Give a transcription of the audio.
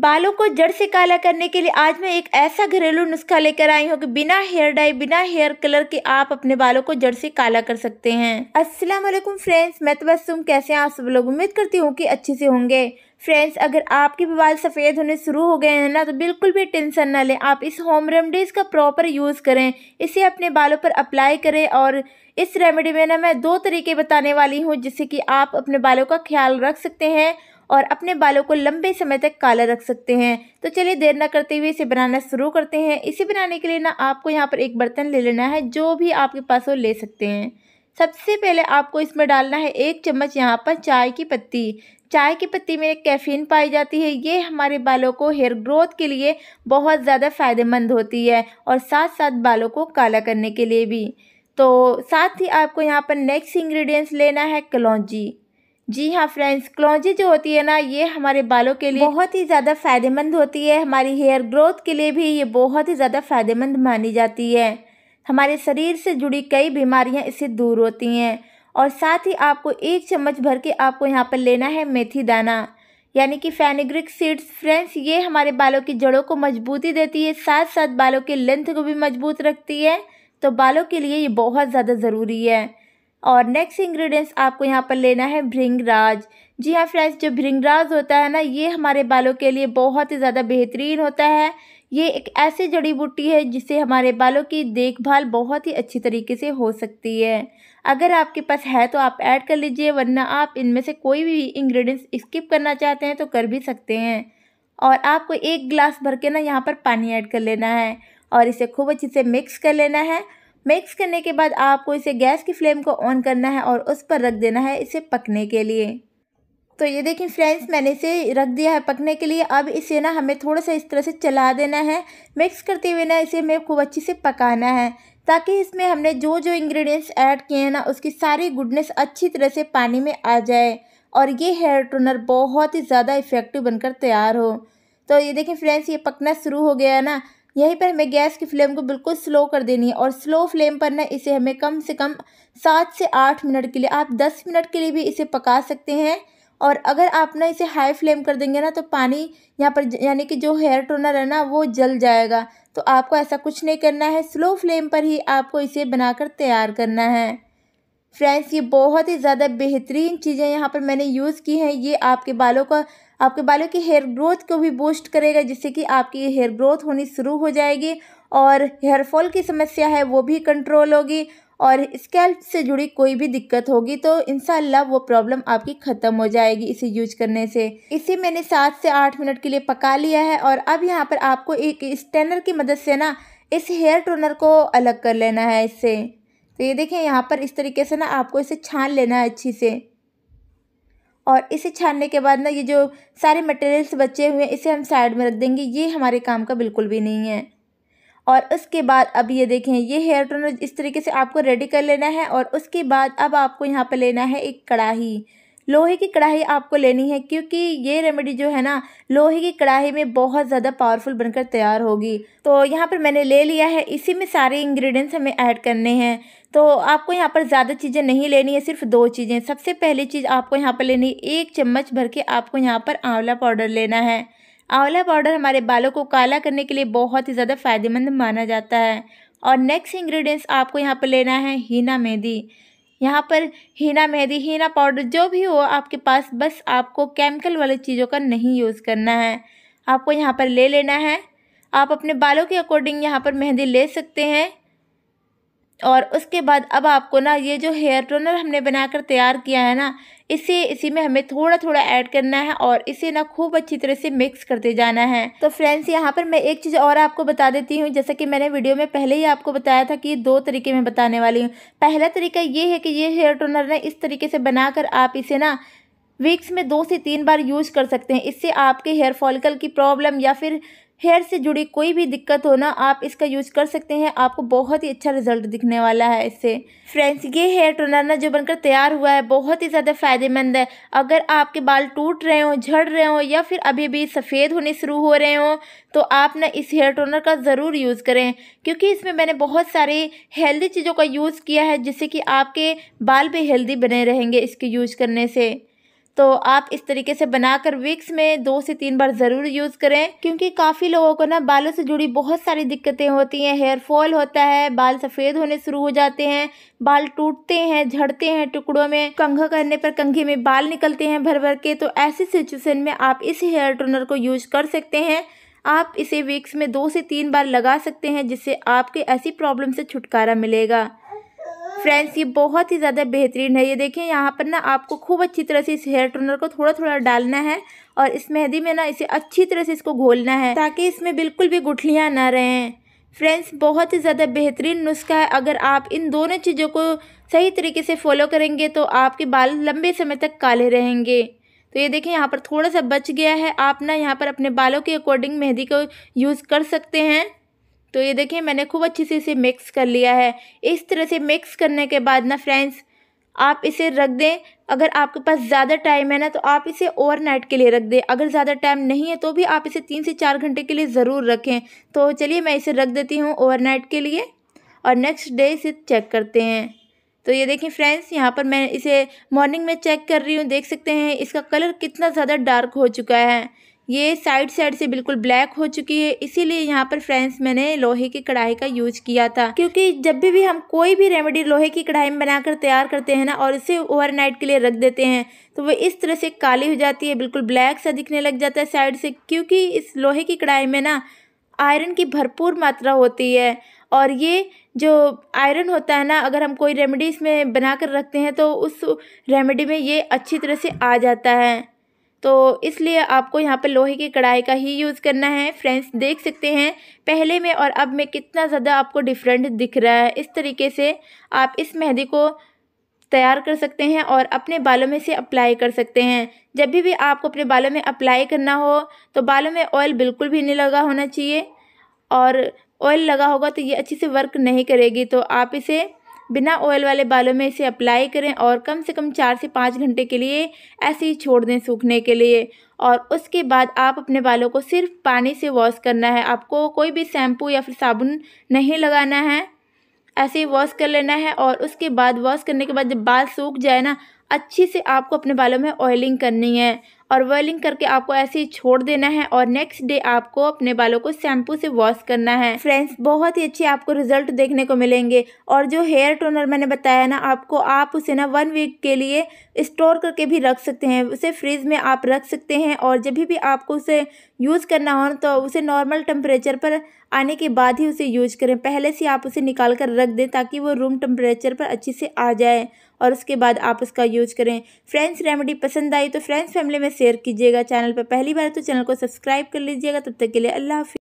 बालों को जड़ से काला करने के लिए आज मैं एक ऐसा घरेलू नुस्खा लेकर आई हूँ कि बिना हेयर डाई बिना हेयर कलर के आप अपने बालों को जड़ से काला कर सकते हैं अस्सलाम वालेकुम फ्रेंड्स मैं तो तुम कैसे हैं आप सब लोग उम्मीद करती हूँ कि अच्छे से होंगे फ्रेंड्स अगर आपके भी बाल सफ़ेद होने शुरू हो गए हैं ना तो बिल्कुल भी टेंशन ना लें आप इस होम रेमडीज़ का प्रॉपर यूज़ करें इसे अपने बालों पर अप्लाई करें और इस रेमेडी में ना मैं दो तरीके बताने वाली हूँ जिससे कि आप अपने बालों का ख्याल रख सकते हैं और अपने बालों को लंबे समय तक काला रख सकते हैं तो चलिए देर ना करते हुए इसे बनाना शुरू करते हैं इसे बनाने के लिए ना आपको यहाँ पर एक बर्तन ले लेना है जो भी आपके पास हो ले सकते हैं सबसे पहले आपको इसमें डालना है एक चम्मच यहाँ पर चाय की पत्ती चाय की पत्ती में कैफीन पाई जाती है ये हमारे बालों को हेयर ग्रोथ के लिए बहुत ज़्यादा फ़ायदेमंद होती है और साथ साथ बालों को काला करने के लिए भी तो साथ ही आपको यहाँ पर नेक्स्ट इंग्रेडिएंट्स लेना है कलौजी जी हाँ फ्रेंड्स क्लौजी जो होती है ना ये हमारे बालों के लिए बहुत ही ज़्यादा फ़ायदेमंद होती है हमारी हेयर ग्रोथ के लिए भी ये बहुत ही ज़्यादा फ़ायदेमंद मानी जाती है हमारे शरीर से जुड़ी कई बीमारियाँ इससे दूर होती हैं और साथ ही आपको एक चम्मच भर के आपको यहाँ पर लेना है मेथी दाना यानी कि फैनिग्रिक सीड्स फ्रेंड्स ये हमारे बालों की जड़ों को मजबूती देती है साथ साथ बालों के लेंथ को भी मजबूत रखती है तो बालों के लिए ये बहुत ज़्यादा ज़रूरी है और नेक्स्ट इंग्रेडिएंट्स आपको यहाँ पर लेना है भृंगराज जी हाँ फ्रेंड्स जो भृंगराज होता है ना ये हमारे बालों के लिए बहुत ही ज़्यादा बेहतरीन होता है ये एक ऐसी जड़ी बूटी है जिससे हमारे बालों की देखभाल बहुत ही अच्छी तरीके से हो सकती है अगर आपके पास है तो आप ऐड कर लीजिए वरना आप इनमें से कोई भी इंग्रेडिएंट्स स्किप करना चाहते हैं तो कर भी सकते हैं और आपको एक गिलास भर के ना यहाँ पर पानी ऐड कर लेना है और इसे खूब अच्छे से मिक्स कर लेना है मिक्स करने के बाद आपको इसे गैस की फ्लेम को ऑन करना है और उस पर रख देना है इसे पकने के लिए तो ये देखिए फ्रेंड्स मैंने इसे रख दिया है पकने के लिए अब इसे ना हमें थोड़ा सा इस तरह से चला देना है मिक्स करते हुए ना इसे हमें खूब अच्छे से पकाना है ताकि इसमें हमने जो जो इंग्रेडिएंट्स ऐड किए हैं ना उसकी सारी गुडनेस अच्छी तरह से पानी में आ जाए और ये हेयर टोनर बहुत ही ज़्यादा इफ़ेक्टिव बनकर तैयार हो तो ये देखें फ्रेंड्स ये पकना शुरू हो गया ना यहीं पर हमें गैस की फ्लेम को बिल्कुल स्लो कर देनी है और स्लो फ्लेम पर ना इसे हमें कम से कम सात से आठ मिनट के लिए आप दस मिनट के लिए भी इसे पका सकते हैं और अगर आप ना इसे हाई फ्लेम कर देंगे ना तो पानी यहाँ पर यानी कि जो हेयर टोनर है ना वो जल जाएगा तो आपको ऐसा कुछ नहीं करना है स्लो फ्लेम पर ही आपको इसे बनाकर तैयार करना है फ्रेंड्स ये बहुत ही ज़्यादा बेहतरीन चीज़ें यहाँ पर मैंने यूज़ की हैं ये आपके बालों का आपके बालों की हेयर ग्रोथ को भी बूस्ट करेगा जिससे कि आपकी हेयर ग्रोथ होनी शुरू हो जाएगी और हेयर फॉल की समस्या है वो भी कंट्रोल होगी और स्कैल्प से जुड़ी कोई भी दिक्कत होगी तो इनशाला वो प्रॉब्लम आपकी ख़त्म हो जाएगी इसे यूज करने से इसे मैंने सात से आठ मिनट के लिए पका लिया है और अब यहाँ पर आपको एक स्टेनर की मदद से ना इस हेयर टोनर को अलग कर लेना है इससे तो ये देखिए यहाँ पर इस तरीके से ना आपको इसे छान लेना है अच्छी से और इसे छानने के बाद ना ये जो सारे मटेरियल्स बचे हुए हैं इसे हम साइड में रख देंगे ये हमारे काम का बिल्कुल भी नहीं है और उसके बाद अब ये देखें ये हेयर टोनर इस तरीके से आपको रेडी कर लेना है और उसके बाद अब आपको यहाँ पर लेना है एक कढ़ाही लोहे की कढ़ाई आपको लेनी है क्योंकि ये रेमेडी जो है ना लोहे की कढ़ाई में बहुत ज़्यादा पावरफुल बनकर तैयार होगी तो यहाँ पर मैंने ले लिया है इसी में सारे इंग्रेडिएंट्स हमें ऐड करने हैं तो आपको यहाँ पर ज़्यादा चीज़ें नहीं लेनी है सिर्फ दो चीज़ें सबसे पहली चीज़ आपको यहाँ पर लेनी है एक चम्मच भर के आपको यहाँ पर आंवला पाउडर लेना है आंवला पाउडर हमारे बालों को काला करने के लिए बहुत ही ज़्यादा फ़ायदेमंद माना जाता है और नेक्स्ट इंग्रेडिएंट्स आपको यहाँ पर लेना है हीना मेहंदी यहाँ पर हीना मेहंदी हीना पाउडर जो भी हो आपके पास बस आपको केमिकल वाली चीज़ों का नहीं यूज़ करना है आपको यहाँ पर ले लेना है आप अपने बालों के अकॉर्डिंग यहाँ पर मेहंदी ले सकते हैं और उसके बाद अब आपको ना ये जो हेयर टोनर हमने बनाकर तैयार किया है ना इसे इसी में हमें थोड़ा थोड़ा ऐड करना है और इसे ना खूब अच्छी तरह से मिक्स करते जाना है तो फ्रेंड्स यहाँ पर मैं एक चीज़ और आपको बता देती हूँ जैसा कि मैंने वीडियो में पहले ही आपको बताया था कि दो तरीके में बताने वाली हूँ पहला तरीका ये है कि ये हेयर टोनर ना इस तरीके से बनाकर आप इसे ना वीक्स में दो से तीन बार यूज कर सकते हैं इससे आपके हेयर फॉलिकल की प्रॉब्लम या फिर हेयर से जुड़ी कोई भी दिक्कत हो ना आप इसका यूज़ कर सकते हैं आपको बहुत ही अच्छा रिजल्ट दिखने वाला है इससे फ्रेंड्स ये हेयर टोनर ना जो बनकर तैयार हुआ है बहुत ही ज़्यादा फ़ायदेमंद है अगर आपके बाल टूट रहे हों झड़ रहे हों या फिर अभी भी सफ़ेद होने शुरू हो रहे हों तो आप ना इस हेयर टोनर का ज़रूर यूज़ करें क्योंकि इसमें मैंने बहुत सारे हेल्दी चीज़ों का यूज़ किया है जिससे कि आपके बाल भी हेल्दी बने रहेंगे इसके यूज करने से तो आप इस तरीके से बनाकर विक्स में दो से तीन बार ज़रूर यूज़ करें क्योंकि काफ़ी लोगों को ना बालों से जुड़ी बहुत सारी दिक्कतें होती हैं हेयर फॉल होता है बाल सफ़ेद होने शुरू हो जाते हैं बाल टूटते हैं झड़ते हैं टुकड़ों में कंघा करने पर कंघे में बाल निकलते हैं भर भर के तो ऐसी सिचुएशन में आप इस हेयर टोनर को यूज कर सकते हैं आप इसे वीक्स में दो से तीन बार लगा सकते हैं जिससे आपके ऐसी प्रॉब्लम से छुटकारा मिलेगा फ्रेंड्स ये बहुत ही ज़्यादा बेहतरीन है ये देखें यहाँ पर ना आपको खूब अच्छी तरह से इस हेयर टोनर को थोड़ा थोड़ा डालना है और इस मेहंदी में ना इसे अच्छी तरह से इसको घोलना है ताकि इसमें बिल्कुल भी गुठलियाँ ना रहें फ्रेंड्स बहुत ही ज़्यादा बेहतरीन नुस्खा है अगर आप इन दोनों चीज़ों को सही तरीके से फॉलो करेंगे तो आपके बाल लंबे समय तक काले रहेंगे तो ये देखें यहाँ पर थोड़ा सा बच गया है आप ना यहाँ पर अपने बालों के अकॉर्डिंग मेहंदी को यूज़ कर सकते हैं तो ये देखिए मैंने खूब अच्छे से इसे मिक्स कर लिया है इस तरह से मिक्स करने के बाद ना फ्रेंड्स आप इसे रख दें अगर आपके पास ज़्यादा टाइम है ना तो आप इसे ओवरनाइट के लिए रख दें अगर ज़्यादा टाइम नहीं है तो भी आप इसे तीन से चार घंटे के लिए ज़रूर रखें तो चलिए मैं इसे रख देती हूँ ओवरनाइट के लिए और नेक्स्ट डे इसे चेक करते हैं तो ये देखें फ्रेंड्स यहाँ पर मैं इसे मॉर्निंग में चेक कर रही हूँ देख सकते हैं इसका कलर कितना ज़्यादा डार्क हो चुका है ये साइड साइड से बिल्कुल ब्लैक हो चुकी है इसीलिए यहाँ पर फ्रेंड्स मैंने लोहे की कढ़ाई का यूज किया था क्योंकि जब भी, भी हम कोई भी रेमेडी लोहे की कढ़ाई में बनाकर तैयार करते हैं ना और इसे ओवरनाइट के लिए रख देते हैं तो वह इस तरह से काली हो जाती है बिल्कुल ब्लैक सा दिखने लग जाता है साइड से क्योंकि इस लोहे की कढ़ाई में ना आयरन की भरपूर मात्रा होती है और ये जो आयरन होता है ना अगर हम कोई रेमेडी इसमें बना कर रखते हैं तो उस रेमेडी में ये अच्छी तरह से आ जाता है तो इसलिए आपको यहाँ पर लोहे की कढ़ाई का ही यूज़ करना है फ्रेंड्स देख सकते हैं पहले में और अब में कितना ज़्यादा आपको डिफरेंट दिख रहा है इस तरीके से आप इस मेहंदी को तैयार कर सकते हैं और अपने बालों में से अप्लाई कर सकते हैं जब भी भी आपको अपने बालों में अप्लाई करना हो तो बालों में ऑयल बिल्कुल भी नहीं लगा होना चाहिए और ऑयल लगा होगा तो ये अच्छे से वर्क नहीं करेगी तो आप इसे बिना ऑयल वाले बालों में इसे अप्लाई करें और कम से कम चार से पाँच घंटे के लिए ऐसे ही छोड़ दें सूखने के लिए और उसके बाद आप अपने बालों को सिर्फ पानी से वॉश करना है आपको कोई भी शैम्पू या फिर साबुन नहीं लगाना है ऐसे ही वॉश कर लेना है और उसके बाद वॉश करने के बाद जब बाल सूख जाए ना अच्छे से आपको अपने बालों में ऑयलिंग करनी है और वर्लिंग करके आपको ऐसे ही छोड़ देना है और नेक्स्ट डे आपको अपने बालों को शैम्पू से वॉश करना है फ्रेंड्स बहुत ही अच्छे आपको रिजल्ट देखने को मिलेंगे और जो हेयर टोनर मैंने बताया ना आपको आप उसे ना वन वीक के लिए स्टोर करके भी रख सकते हैं उसे फ्रिज में आप रख सकते हैं और जब भी आपको उसे यूज़ करना हो तो उसे नॉर्मल टेम्परेचर पर आने के बाद ही उसे यूज करें पहले से आप उसे निकाल कर रख दें ताकि वो रूम टेम्परेचर पर अच्छे से आ जाए और उसके बाद आप उसका यूज करें फ्रेंड्स रेमेडी पसंद आई तो फ्रेंड्स फैमिली में शेयर कीजिएगा चैनल पर पहली बार तो चैनल को सब्सक्राइब कर लीजिएगा तब तक के लिए अल्लाह